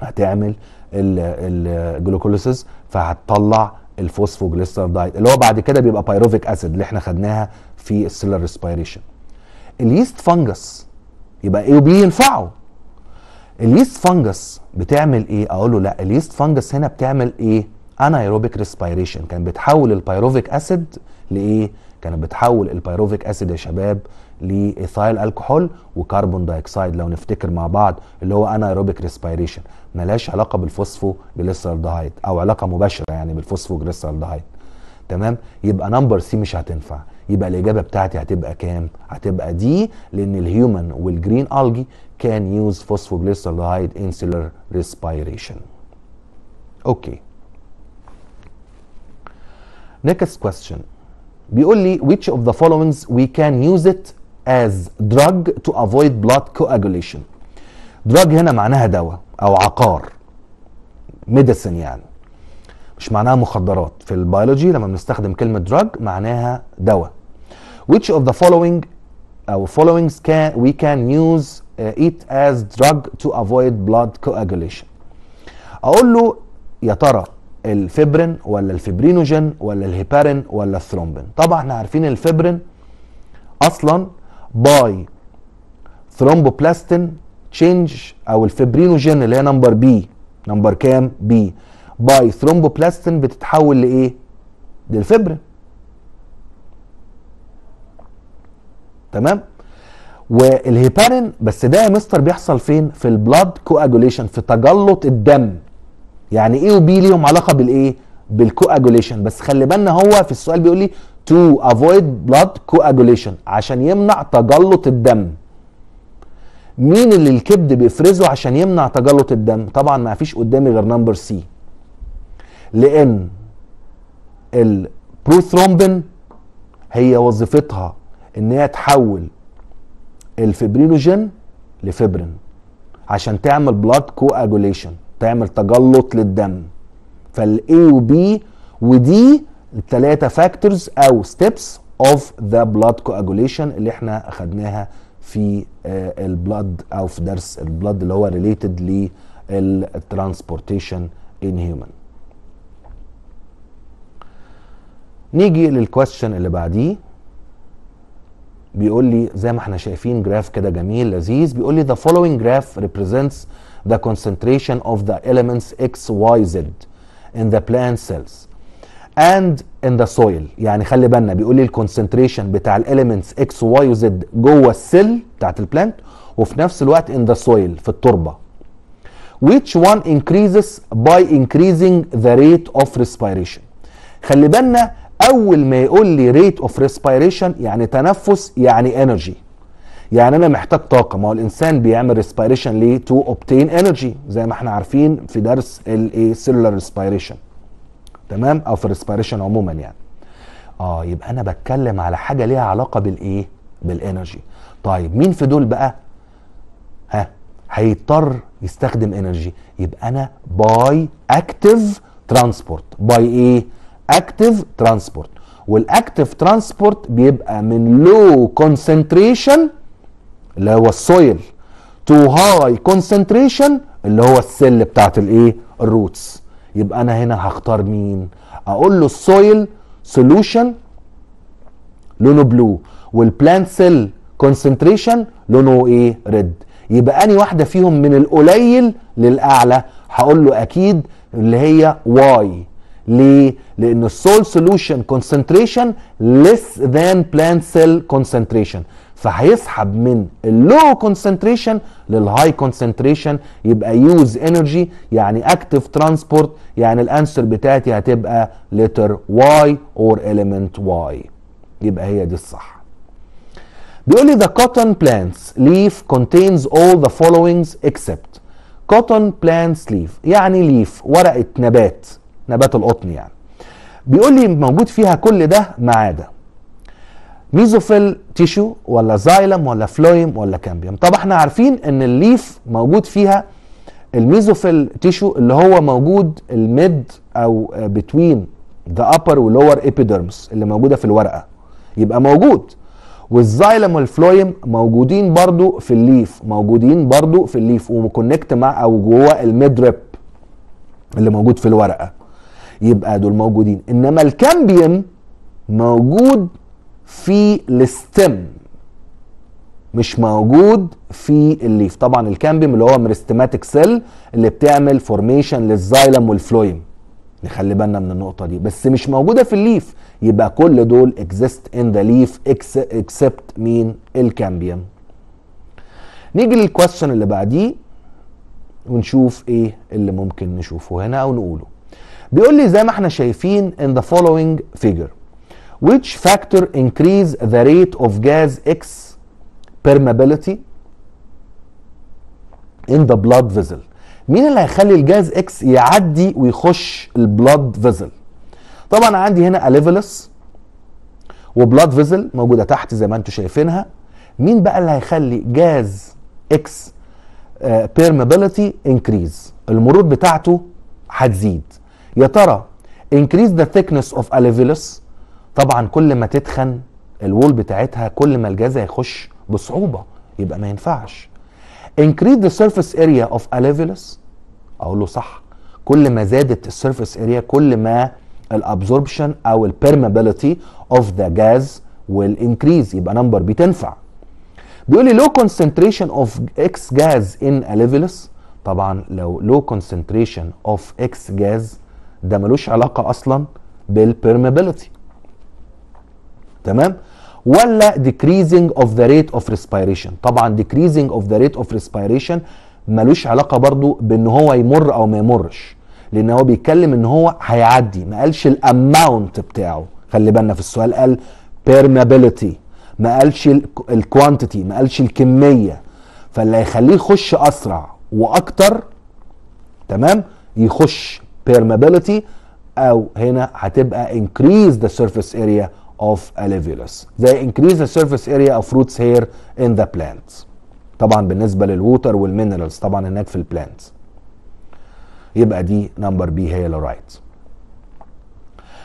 هتعمل الجلوكوليسيس فهتطلع الفوسفوجليستر دايت اللي هو بعد كده بيبقى بايروفيك اسيد اللي احنا خدناها في السيلر ريسبيريشن اليست فانجس يبقى ايه وبي ينفعه اليست فانجس بتعمل ايه اقول له لا اليست فانجس هنا بتعمل ايه انايروبيك ريسبيريشن كانت بتحول البايروفيك اسيد لايه كانت بتحول البايروفيك اسيد يا شباب لايثايل الكحول وكربون دايوكسيد لو نفتكر مع بعض اللي هو انايروبيك ريسبيريشن ملهاش علاقه بالفوسفو جليسرالدهايد او علاقه مباشره يعني بالفوسفو جليسرالدهايد تمام يبقى نمبر سي مش هتنفع يبقى الاجابه بتاعتي هتبقى كام هتبقى دي لان الهيومن والجرين الجي كان يوز فوسفو فوسفوجليسرايد انسيلر ريسبيريشن اوكي نيكست كويستشن بيقول لي which of the followings we can use it as drug to avoid blood coagulation drug هنا معناها دواء او عقار medicine يعني مش معناها مخدرات في البيولوجي لما بنستخدم كلمة drug معناها دواء which of the following أو following can we can use uh, it as drug to avoid blood coagulation أقول له يا ترى الفبرين ولا الفبرينوجين ولا الهيبارين ولا الثرومبين طبعا احنا عارفين الفبرين أصلا باي ثرومبوبلاستين تشينج او الفبرينوجين اللي هي نمبر بي نمبر كام بي باي ثرومبوبلاستين بتتحول لايه للفبرين تمام والهيبارين بس ده يا مستر بيحصل فين في البلاد كواجوليشن في تجلط الدم يعني ايه وبي ليهم علاقه بالايه بالكواجوليشن بس خلي بالنا هو في السؤال بيقول لي to avoid blood coagulation عشان يمنع تجلط الدم مين اللي الكبد بيفرزه عشان يمنع تجلط الدم طبعا ما فيش قدامي غير نمبر سي لان البروثرومبين هي وظيفتها ان هي تحول الفبرينوجين لفبرين عشان تعمل بلاد كواجوليشن تعمل تجلط للدم فالاي وبي ودي الثلاثه فاكتورز او ستيبس اوف ذا بلاد كواجوليشن اللي احنا اخدناها في آه، البلاد او في درس البلاد اللي هو ريليتد للترانسبورتيشن ان هيومن نيجي للكويستشن اللي بعديه بيقول لي زي ما احنا شايفين جراف كده جميل لذيذ بيقول لي the following graph represents the concentration of the elements x y z in the plant cells and in the soil يعني خلي بالنا بيقول لي الكونسنتريشن بتاع الاليمنتس اكس واي وزد جوه السيل بتاعت البلانت وفي نفس الوقت ان ذا سويل في التربه which one increases by increasing the rate of respiration خلي بالنا اول ما يقول لي rate of respiration يعني تنفس يعني energy يعني انا محتاج طاقه ما هو الانسان بيعمل respiration ليه to obtain energy زي ما احنا عارفين في درس الايه cellular respiration تمام او في الريسبيريشن عموما يعني اه يبقى انا بتكلم على حاجه ليها علاقه بالايه بالانرجي طيب مين في دول بقى ها هيضطر يستخدم انرجي يبقى انا باي اكتف ترانسبورت باي ايه اكتف ترانسبورت والاكتف ترانسبورت بيبقى من لو كونسنتريشن اللي هو السويل تو هاي كونسنتريشن اللي هو السل بتاعت الايه الروتس يبقى انا هنا هختار مين اقول له السويل سولوشن لونه بلو والبلانت سيل كونسنتريشن لونه ايه ريد يبقى اني واحده فيهم من القليل للاعلى هقول له اكيد اللي هي واي ليه؟ لأن السول سولوشن كونسنتريشن ليس ذان بلانت سيل كونسنتريشن فهيسحب من اللو كونسنتريشن للهاي كونسنتريشن يبقى يوز انرجي يعني اكتف ترانسبورت يعني الانسر بتاعتي هتبقى لتر واي اور اليمنت واي يبقى هي دي الصح بيقول لي the cotton plants leaf contains all the followings except cotton plants leaf يعني ليف ورقة نبات نبات القطن يعني بيقول لي موجود فيها كل ده ما عدا ميزوفيل تيشو ولا زايلم ولا فلويم ولا كامبيوم طب احنا عارفين ان الليف موجود فيها الميزوفيل تيشو اللي هو موجود الميد او بتوين ذا ابر ولور ايبيدرمس اللي موجوده في الورقه يبقى موجود والزايلم والفلويم موجودين برضو في الليف موجودين برضو في الليف ومكونكت مع او جوه ريب اللي موجود في الورقه يبقى دول موجودين انما الكامبيوم موجود في الستم مش موجود في الليف طبعا الكامبيوم اللي هو مريستماتيك سيل اللي بتعمل فورميشن للزايلم والفلويم نخلي بالنا من النقطه دي بس مش موجوده في الليف يبقى كل دول اكزيست ان ذا ليف اكسبت مين الكامبيوم نيجي للكويستشن اللي بعديه ونشوف ايه اللي ممكن نشوفه هنا او نقوله بيقول لي زي ما احنا شايفين ان ذا فولوينج فيجر which factor increase the rate of gas X permeability in the blood vessel مين اللي هيخلي الجاز X يعدي ويخش blood vessel طبعا عندي هنا اليفلس وبلاد فيزل موجوده تحت زي ما انتم شايفينها مين بقى اللي هيخلي جاز اكس بيرمابيلتي انكريز المرور بتاعته هتزيد يا ترى increase the thickness of alveolus طبعا كل ما تتخن الوول بتاعتها كل ما الجاز هيخش بصعوبه يبقى ما ينفعش increase the surface area of alveolus اقول له صح كل ما زادت السيرفيس اريا كل ما الابزوربشن او البيرمابيلتي اوف ذا جاز والانكريز يبقى نمبر بي تنفع بيقول لي لو كونسنتريشن اوف اكس جاز ان اليفيلس طبعا لو لو كونسنتريشن اوف اكس جاز ده ملوش علاقه اصلا بالبيرمابيلتي تمام ولا decreasing of the rate of respiration طبعا decreasing of the rate of respiration ملوش علاقة برضو بان هو يمر او ما يمرش لان هو بيتكلم ان هو هيعدي ما قالش الاماونت بتاعه خلي بالنا في السؤال قال permeability ما قالش الكوانتيتي ما قالش الكمية فاللي هيخليه يخش اسرع واكتر تمام يخش permeability او هنا هتبقى increase the surface area of alveolus. They increase the surface area of roots hair in the plants. طبعا بالنسبة للووتر والمينرالز طبعا هناك في البلانتس. يبقى دي نمبر بي هي الرايت.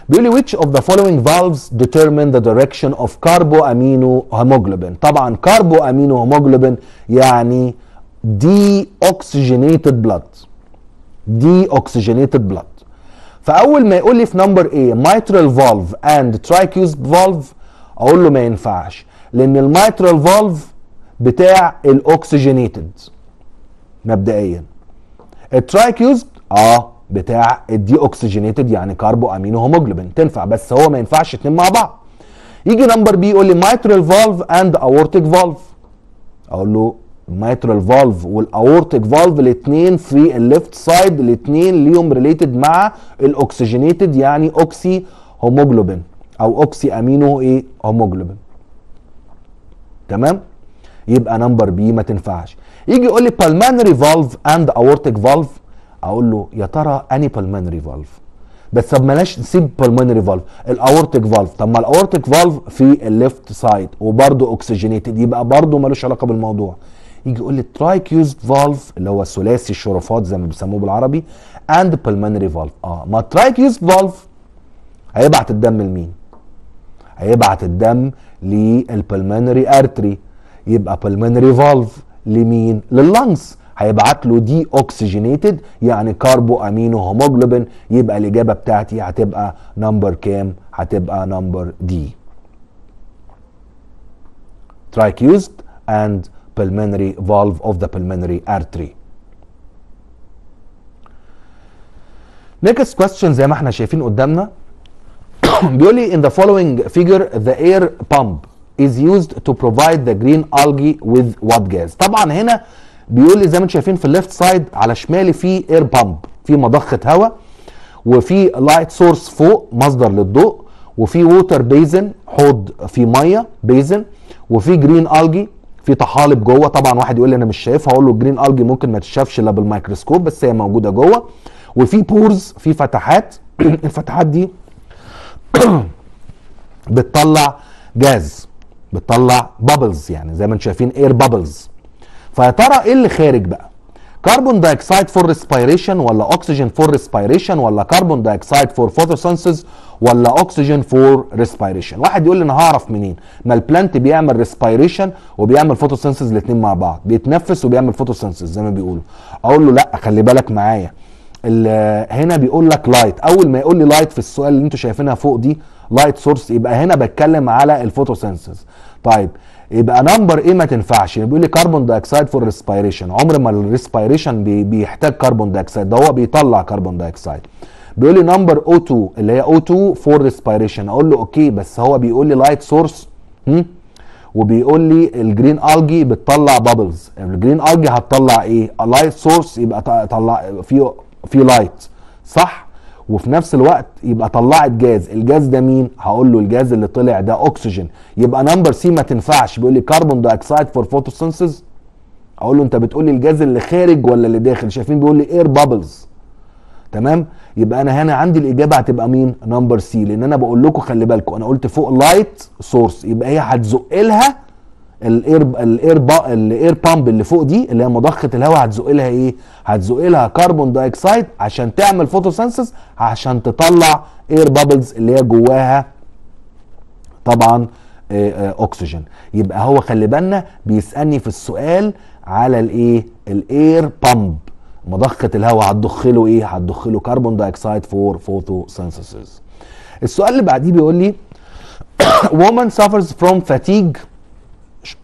بيقول which of the following valves determine the direction of carboamino hemoglobin طبعا carboamino hemoglobin يعني deoxygenated blood. deoxygenated blood. فاول ما يقول لي في نمبر ايه مايترال فالف اند ترايكيوس فالف اقول له ما ينفعش لان الميترال فالف بتاع الاوكسجينيتد مبدئيا الترايكيوز اه بتاع الدي اوكسجينيتد يعني كاربو امينو هيموجلوبين تنفع بس هو ما ينفعش اتنين مع بعض يجي نمبر بي يقول لي مايترال فالف اند اورتيك فالف اقول له الميترال فالف والاورتيك فالف الاثنين في الليفت سايد الاثنين ليهم ريليتد مع الاكسجينيتد يعني اوكسي هوموجلوبين او اوكسي امينو ايه هوموجلوبين تمام يبقى نمبر بي ما تنفعش يجي يقول لي بالمانري فالف اند اورتيك فالف اقول له يا ترى اني بالمانري فالف بس طب بلاش نسيب بالمانري فالف الاورتيك فالف طب ما الاورتيك فالف في الليفت سايد وبرده اوكسجينيتد يبقى برده ملوش علاقه بالموضوع يجي يقول لي ترايكيوز فالف اللي هو ثلاثي الشرفات زي ما بيسموه بالعربي اند بلمنري فالف اه ما ترايكيوز فالف هيبعت الدم لمين؟ هيبعت الدم للبلمنري ارتري يبقى بلمنري فالف لمين؟ لللنجز هيبعت له دي اوكسجينيتد يعني كاربو امينو هيموجلوبين يبقى الاجابه بتاعتي هتبقى نمبر كام؟ هتبقى نمبر دي. ترايكيوزد and pulmonary valve of the pulmonary artery. Next question زي ما احنا شايفين قدامنا *coughs* بيقول لي in the following figure the air pump is used to provide the green algae with what gas طبعا هنا بيقول لي زي ما انتم شايفين في الليفت سايد على شمالي في اير بامب في مضخه هواء وفي لايت سورس فوق مصدر للضوء وفي ووتر بيزن حوض في ميه بيزن وفي جرين الجي في طحالب جوه طبعا واحد يقول لي انا مش شايفها اقول له الجرين الجي ممكن ما تتشافش الا بالميكروسكوب بس هي موجوده جوه وفي بورز في فتحات *clears throat* الفتحات دي *clears throat* بتطلع جاز بتطلع بابلز يعني زي ما انتم شايفين اير بابلز فيا ترى ايه اللي خارج بقى كربون دايكسايد فور ريسبيريشن ولا اكسجين فور ريسبيريشن ولا كربون دايكسايد فور فوتوسينثيز ولا اكسجين فور ريسبيريشن واحد يقول لي انا هعرف منين ما البلانت بيعمل ريسبيريشن وبيعمل فوتوسينثيز الاثنين مع بعض بيتنفس وبيعمل فوتوسينثيز زي ما بيقولوا اقول له لا خلي بالك معايا هنا بيقول لك لايت اول ما يقول لي لايت في السؤال اللي انتوا شايفينها فوق دي لايت سورس يبقى هنا بتكلم على الفوتوسينثيز طيب يبقى نمبر ايه ما تنفعش بيقول لي كربون دايوكسيد فور ريسبيريشن عمر ما الريسبيريشن بيحتاج كربون دايوكسيد ده هو بيطلع كربون دايوكسيد بيقول لي نمبر او 2 اللي هي او 2 فور ريسبيريشن اقول له اوكي بس هو بيقول لي لايت سورس وبيقول لي الجرين الجي بتطلع بابلز الجرين الجي هتطلع ايه لايت سورس يبقى طلع في في لايت صح وفي نفس الوقت يبقى طلعت جاز الجاز ده مين هقول له الجاز اللي طلع ده اكسجين يبقى نمبر سي ما تنفعش بيقول لي كربون دايوكسيد فور فوتوسينثيسز اقول له انت بتقول لي الجاز اللي خارج ولا اللي داخل شايفين بيقول لي اير بابلز تمام يبقى انا هنا عندي الاجابه هتبقى مين نمبر سي لان انا بقول لكم خلي بالكم انا قلت فوق لايت سورس يبقى هي هتزق لها الاير الاير الاير بامب اللي فوق دي اللي هي مضخه الهواء هتزق لها ايه؟ هتزق لها كربون دايكسايد عشان تعمل فوتوسنسس عشان تطلع اير بابلز اللي هي جواها طبعا اكسجين آه، آه، يبقى هو خلي بالنا بيسالني في السؤال على الايه؟ الاير بامب مضخه الهواء هتضخ له ايه؟ هتضخ له كربون دايكسايد فور فوتوسنسس السؤال اللي بعديه بيقول لي *coughs* woman suffers from fatigue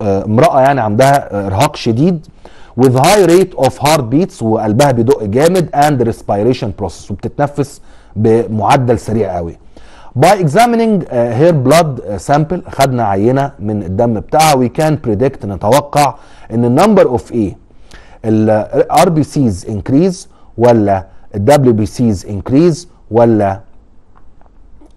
امراه يعني عندها ارهاق شديد with high rate of heart beats وقلبها بيدق جامد and respiration process وبتتنفس بمعدل سريع قوي. By examining her blood sample خدنا عينه من الدم بتاعها we can predict نتوقع ان number of ايه؟ ال RBCs increase ولا ال WBCs increase ولا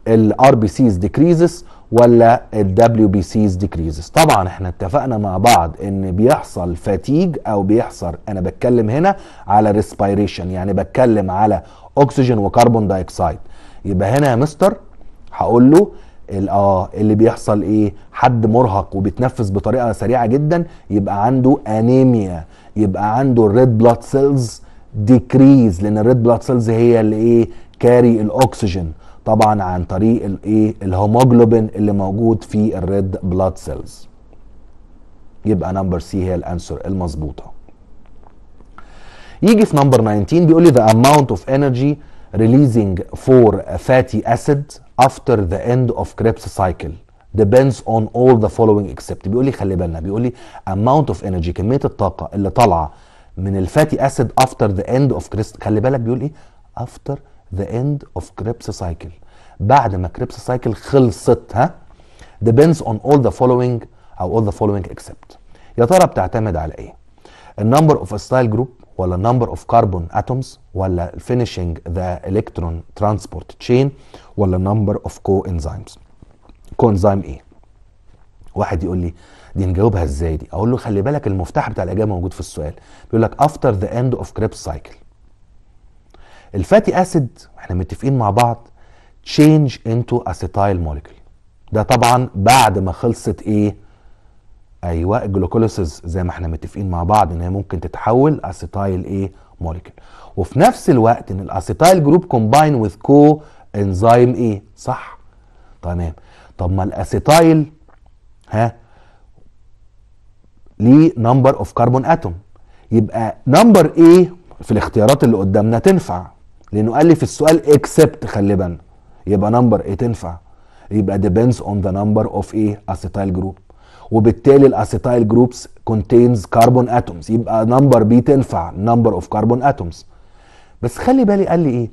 ال RBCs decreases ولا الدبليو بي سيز ديكريزز طبعا احنا اتفقنا مع بعض ان بيحصل فاتيج او بيحصل انا بتكلم هنا على ريسبيريشن يعني بتكلم على اكسجين وكربون دايكسايد يبقى هنا يا مستر هقول له اه اللي بيحصل ايه حد مرهق وبيتنفس بطريقه سريعه جدا يبقى عنده انيميا يبقى عنده الريد بلاد سيلز ديكريز لان الريد بلاد سيلز هي اللي ايه كاري الاكسجين طبعا عن طريق الايه الهيموجلوبين اللي موجود في الريد بلاد سيلز يبقى نمبر سي هي الانسر المظبوطه يجي في نمبر 19 بيقول لي ذا اماونت اوف انرجي ريليزنج فور فاتي اسيد افتر ذا اند اوف كريبس سايكل depends on all the following except بيقول لي خلي بالنا بيقول لي amount of energy كميه الطاقه اللي طالعه من الفاتي اسيد افتر ذا اند اوف كريست خلي بالك بيقول ايه after ذا اند اوف كريبس سايكل بعد ما كريبس سايكل خلصت ها depends on all the following او all the following except يا ترى بتعتمد على ايه النمبر اوف ستايل جروب ولا النمبر اوف كربون اتومز ولا finishing ذا الكترون ترانسبورت تشين ولا النمبر اوف كو انزيمز كو انزيم ايه واحد يقول لي دي نجاوبها ازاي دي اقول له خلي بالك المفتاح بتاع الاجابه موجود في السؤال بيقول لك افتر ذا اند اوف كريبس cycle الفاتي اسيد احنا متفقين مع بعض تشينج انتو اسيتايل موليكيول ده طبعا بعد ما خلصت ايه ايوه الجلوكوليسيز زي ما احنا متفقين مع بعض ان هي ممكن تتحول اسيتايل ايه موليكيول وفي نفس الوقت ان الاسيتايل جروب كومباين وذ كو انزيم ايه صح تمام طب ما الاسيتايل ها ليه نمبر اوف كربون اتوم يبقى نمبر ايه في الاختيارات اللي قدامنا تنفع لانه قال لي في السؤال اكسبت خلي بالنا يبقى نمبر ايه تنفع يبقى depends on the number of ايه acetyl group وبالتالي الاسيتايل جروبس كونتينز كربون اتومز يبقى نمبر بي تنفع نمبر اوف كربون اتومز بس خلي بالي قال لي ايه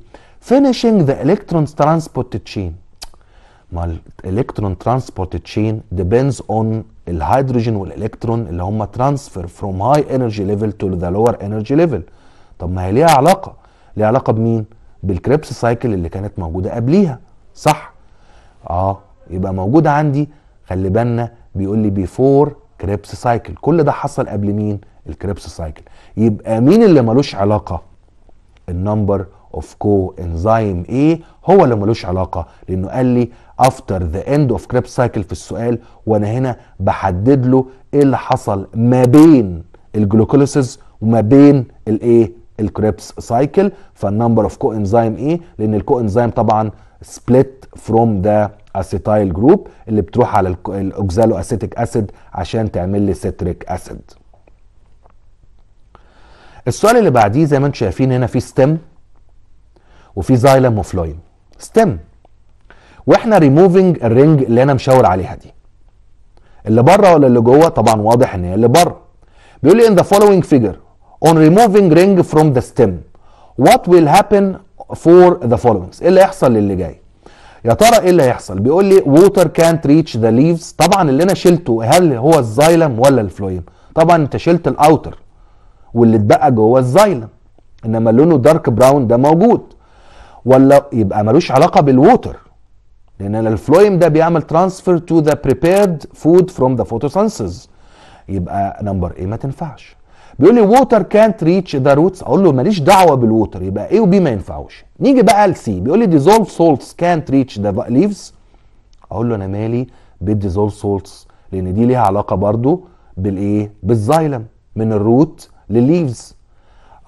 finishing the electrons transport chain ما الالكترون ترانسبورت تشين depends on الهيدروجين والالكترون اللي هم ترانسفير from high energy level to the lower energy level طب ما هي ليها علاقه ليها علاقه بمين بالكريبس سايكل اللي كانت موجوده قبليها صح اه يبقى موجوده عندي خلي بالنا بيقول لي بيفور كريبس سايكل كل ده حصل قبل مين الكريبس سايكل يبقى مين اللي ملوش علاقه النمبر اوف كو انزيم ايه هو اللي ملوش علاقه لانه قال لي افتر ذا اند اوف كريبس سايكل في السؤال وانا هنا بحدد له ايه اللي حصل ما بين الجلوكوليسيز وما بين الايه الكريبس سايكل فالنمبر اوف كو انزيم ايه لان الكو انزيم طبعا سبليت فروم ذا اسيتايل جروب اللي بتروح على الاوكزالو اسيتيك اسيد عشان تعمل لي سيتريك اسيد السؤال اللي بعديه زي ما انتم شايفين هنا في ستيم وفي زايلم وفلويم ستيم واحنا ريموفينج الرنج اللي انا مشاور عليها دي اللي بره ولا اللي جوه طبعا واضح ان هي اللي بره بيقول لي ان ذا فولوينج فيجر on removing ring from the stem what will happen for the following ايه اللي هيحصل للي جاي يا ترى ايه اللي هيحصل بيقول لي water can't reach the leaves طبعا اللي انا شلته هل هو الزايلم ولا الفلويم طبعا انت شلت الاوتر واللي اتبقى جوه الزايلم انما لونه دارك براون ده موجود ولا يبقى ملوش علاقه بالووتر لان الفلويم ده بيعمل ترانسفير تو ذا prepared فود فروم ذا photosynthesis يبقى نمبر ايه ما تنفعش بيقول لي ووتر كانت ريتش ذا روتس اقول له ماليش دعوه بالووتر يبقى ايه وبي ما ينفعوش نيجي بقى لسي بيقول لي ديزولف سولتس كانت ريتش ذا ليفز اقول له انا مالي بالديزولف سولتس لان دي ليها علاقه برضو بالايه بالزايلم من الروت للليفز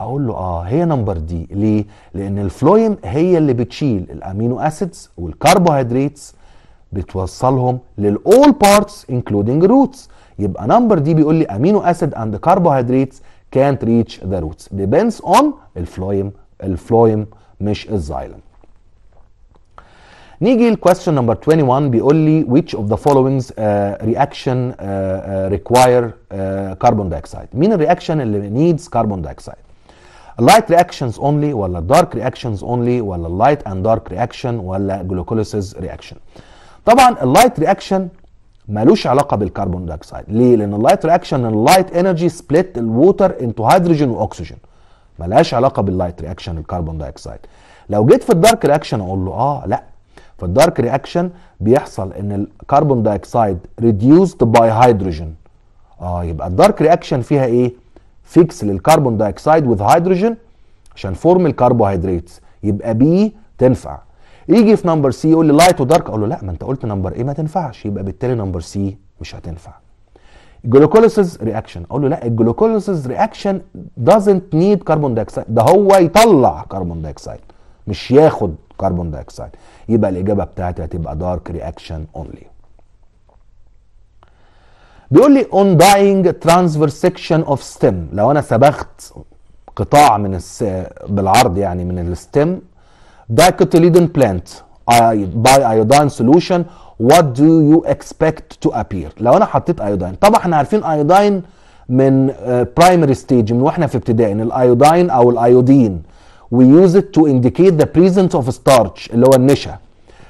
اقول له اه هي نمبر دي ليه لان الفلويم هي اللي بتشيل الامينو اسيدز والكربوهيدراتس بتوصلهم للاول بارتس انكلودنج روتس يبقى نمبر دي بيقول لي امينو اسيد اند كربوهيدراتس كانت ريتش ذا روتس ديبيندز اون الفلويم الفلويم مش الزايلم نيجي لكويستشن نمبر 21 بيقول لي which of the following uh, reaction uh, uh, require uh, carbon dioxide مين الرياكشن اللي needs carbon dioxide light reactions only ولا dark reactions only ولا light and dark reaction ولا glucolysis reaction طبعا اللايت reaction ملوش علاقه بالكربون دايوكسيد ليه لان اللايت رياكشن اللايت انرجي سبليت الووتر انتو هيدروجين واكسجين ملهاش علاقه باللايت رياكشن الكربون دايوكسيد لو جيت في الدارك رياكشن اقول له اه لا في الدارك رياكشن بيحصل ان الكربون دايوكسيد ريديوسد باي هيدروجين اه يبقى الدارك رياكشن فيها ايه فيكس للكربون دايوكسيد وذ هيدروجين عشان فورم الكربوهيدرات يبقى بي تنفع يجي في نمبر سي يقول لي لايت ودارك اقول له لا ما انت قلت نمبر ايه ما تنفعش يبقى بالتالي نمبر سي مش هتنفع جلوكوليسيز رياكشن اقول له لا الجلوكوليسيز رياكشن doesn't need كربون دايكسايد ده هو يطلع كربون دايكسايد مش ياخد كربون دايكسايد يبقى الاجابه بتاعتي هتبقى دارك رياكشن اونلي بيقول لي اون داينج ترانسفير سيكشن اوف ستيم لو انا سبخت قطاع من الس... بالعرض يعني من الستيم dicotyledon plant by iodine solution what do you expect to appear لو انا حطيت ايودين طبعا احنا عارفين ايودين من برايمري آه، ستيج من واحنا في ابتدائي ان الايودين او الايودين we use it to indicate the presence of starch اللي هو النشا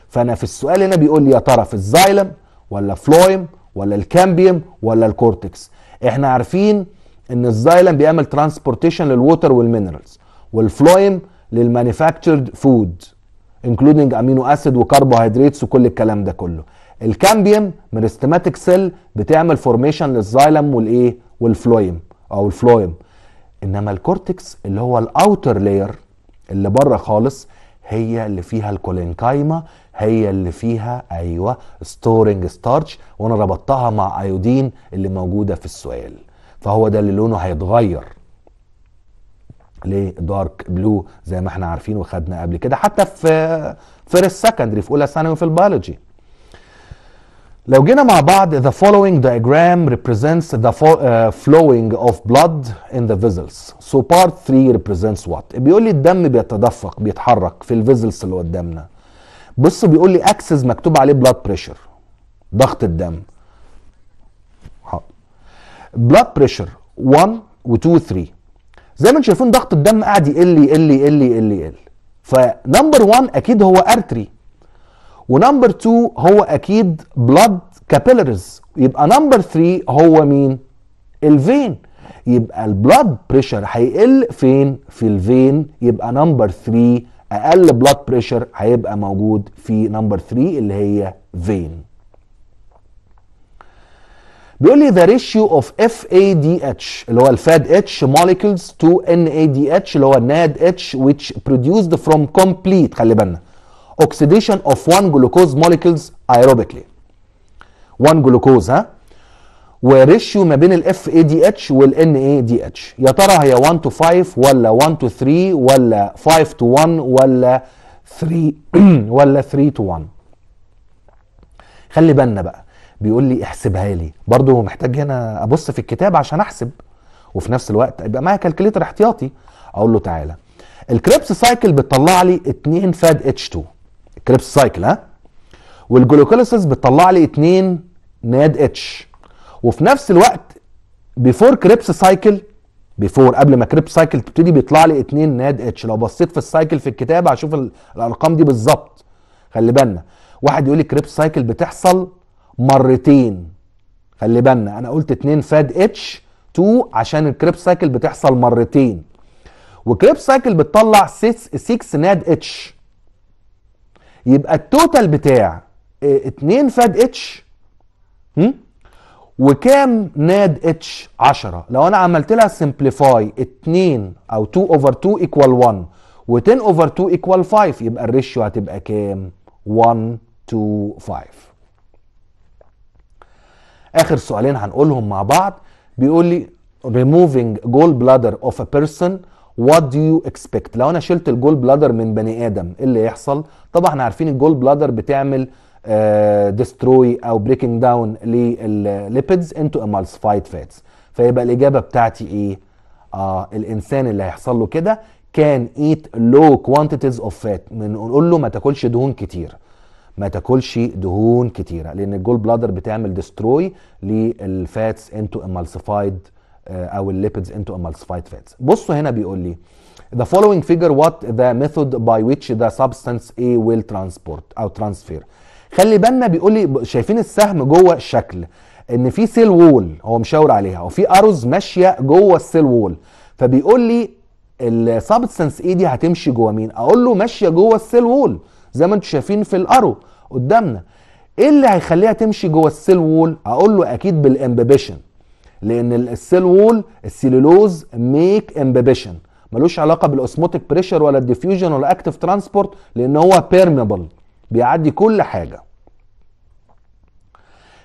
فانا في السؤال هنا بيقول لي يا ترى في الزايلم ولا فلويم ولا الكامبيوم ولا الكورتكس احنا عارفين ان الزايلم بيعمل ترانسبورتيشن للووتر والمينرالز والفلويم للمانيفاكتشرد فود انكلودنج امينو اسيد وكربوهيدراتس وكل الكلام ده كله الكامبيوم مريستماتيك سيل بتعمل فورميشن للزايلم والايه والفلويم او الفلويم انما الكورتكس اللي هو الاوتر لاير اللي بره خالص هي اللي فيها الكولينكايما هي اللي فيها ايوه ستورنج ستارتش وانا ربطتها مع ايودين اللي موجوده في السؤال فهو ده اللي لونه هيتغير لدارك بلو زي ما احنا عارفين وخدنا قبل كده حتى في فيرست سكندري في اولى ثانوي في البيولوجي لو جينا مع بعض the following diagram represents the uh, flowing of blood in the vessels so part 3 represents what بيقول لي الدم بيتدفق بيتحرك في الفيزلز اللي قدامنا بص بيقول لي اكسس مكتوب عليه blood pressure ضغط الدم blood pressure 1 و 2 3 زي ما انتم شايفين ضغط الدم قاعد يقل يقل يقل يقل يقل فنمبر 1 اكيد هو ارتري ونمبر 2 هو اكيد بلاد كابيلاريز يبقى نمبر 3 هو مين الفين يبقى البلاد بريشر هيقل فين في الفين يبقى نمبر 3 اقل بلاد بريشر هيبقى موجود في نمبر 3 اللي هي فين بيقول لي ذا ريشيو اوف اف اي دي اتش اللي هو الفاد اتش موليكولز تو ان اي دي اتش اللي هو الناد اتش which produced from complete خلي بالنا oxidation of one glucose molecules aerobically. one glucose ها وريشيو ما بين الاف اي دي اتش والان اي دي اتش يا ترى هي 1 تو 5 ولا 1 تو 3 ولا 5 تو 1 ولا 3 *clears throat* ولا 3 تو 1 خلي بالنا بقى بيقول لي احسبها لي برضه محتاج هنا ابص في الكتاب عشان احسب وفي نفس الوقت يبقى معايا كالكليتر احتياطي اقول له تعالى الكريبس سايكل بتطلع لي 2 فاد اتش 2 الكريبس سايكل ها والجلوكوليسيس بتطلع لي 2 ناد اتش وفي نفس الوقت بيفور كريبس سايكل بيفور قبل ما كريبس سايكل تبتدي بيطلع لي 2 ناد اتش لو بصيت في السايكل في الكتاب هشوف الارقام دي بالظبط خلي بالنا واحد يقول لي كريبس سايكل بتحصل مرتين خلي بالنا انا قلت 2 فاد اتش 2 عشان الكريب سايكل بتحصل مرتين وكريب سايكل بتطلع 6 ناد اتش يبقى التوتال بتاع 2 فاد اتش وكام ناد اتش 10 لو انا عملت لها سمبليفاي 2 او 2 اوفر 2 ايكوال 1 و10 اوفر 2 ايكوال 5 يبقى الريشيو هتبقى كام 1 2 5 اخر سؤالين هنقولهم مع بعض بيقول لي removing gall bladder of a person what do you expect لو انا شلت الجول بلادر من بني ادم ايه اللي يحصل طبعا احنا عارفين الجول بلادر بتعمل ديستروي آه، uh, او بريكنج داون للليبيدز انتو امالسفايد فاتس فيبقى الاجابه بتاعتي ايه آه الانسان اللي هيحصل له كده كان ايت لو كوانتيتيز اوف فات بنقول له ما تاكلش دهون كتير ما تاكلش دهون كتيره لان الجول بلادر بتعمل ديستروي للفاتس انتو امالسيفايد او الليبيدز انتو امالسيفايد فاتس بصوا هنا بيقول لي The following figure what the method by which the substance A will transport او transfer خلي بالنا بيقول لي شايفين السهم جوه الشكل ان في سيل وول هو مشاور عليها وفي اروز ماشيه جوه السيل وول فبيقول لي السبستنس ايه دي هتمشي جوه مين اقول له ماشيه جوه السيل وول زي ما انتم شايفين في الارو قدامنا ايه اللي هيخليها تمشي جوه السيل وول اقول له اكيد بالامبيبيشن لان السيل وول السيلولوز ميك امبيبيشن ملوش علاقه بالاوسموتيك بريشر ولا الديفيوجن ولا اكتف ترانسبورت لان هو بيرميبل بيعدي كل حاجه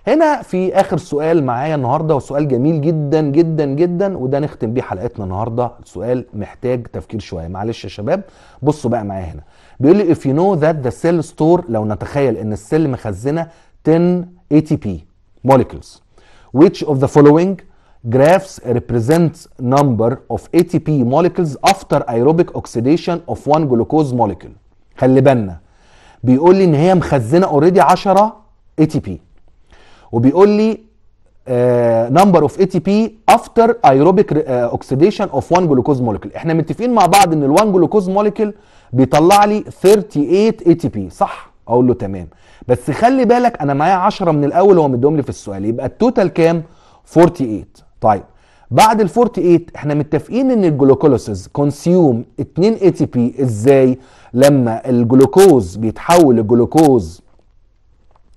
هنا في اخر سؤال معايا النهارده وسؤال جميل جدا جدا جدا وده نختم بيه حلقتنا النهارده سؤال محتاج تفكير شويه معلش يا شباب بصوا بقى معايا هنا بيقول لي if you know that the cell store لو نتخيل ان السل مخزنه 10 ATP molecules which of the following graphs represents number of ATP molecules after aerobic oxidation of one glucose molecule خلي بالنا بيقول لي ان هي مخزنه اوريدي 10 ATP وبيقول لي نمبر اوف اي تي بي افتر ايروبيك اوكسيديشن اوف 1 جلوكوز مولكيول احنا متفقين مع بعض ان ال1 جلوكوز مولكيول بيطلع لي 38 اي تي بي صح اقول له تمام بس خلي بالك انا معايا 10 من الاول هو مديهم لي في السؤال يبقى التوتال كام 48 طيب بعد ال 48 احنا متفقين ان الجلوكولوسيز كونسيوم 2 اي تي بي ازاي لما الجلوكوز بيتحول لجلوكوز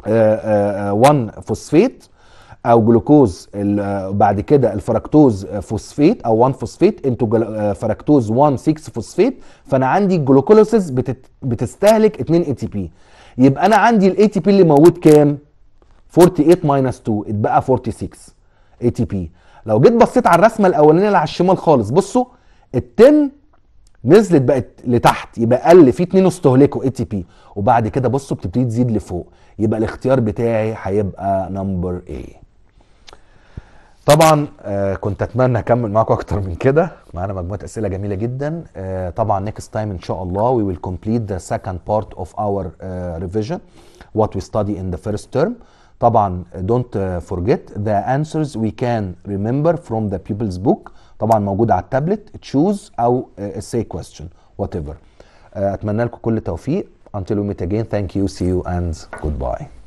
1 آه، فوسفيت آه، آه، او جلوكوز بعد كده الفركتوز فوسفيت او 1 فوسفيت انتوا فركتوز 1 6 فوسفيت فانا عندي الجلوكولوسيس بتستهلك 2 اي تي بي يبقى انا عندي الاي تي بي اللي موجود كام 48 ماينس 2 اتبقى 46 اي تي بي لو جيت بصيت على الرسمه الاولانيه اللي على الشمال خالص بصوا ال10 نزلت بقت لتحت يبقى قل في 2 استهلكوا اي تي بي وبعد كده بصوا بتبتدي تزيد لفوق يبقى الاختيار بتاعي هيبقى نمبر ايه طبعا آه، كنت اتمنى اكمل معاكم اكتر من كده معانا مجموعه اسئله جميله جدا آه، طبعا نيكست تايم ان شاء الله وي ويل كومبليت ذا سكند بارت اوف اور ريفيجن وات وي ستادي ان ذا فيرست تيرم طبعا دونت فورجيت ذا انسرز وي كان ريمبر فروم ذا بيبلز بوك طبعا موجود على التابلت تشوز او سي كويستشن وات ايفر اتمنى لكم كل توفيق وي ميت اجين ثانك يو سي يو اند جود باي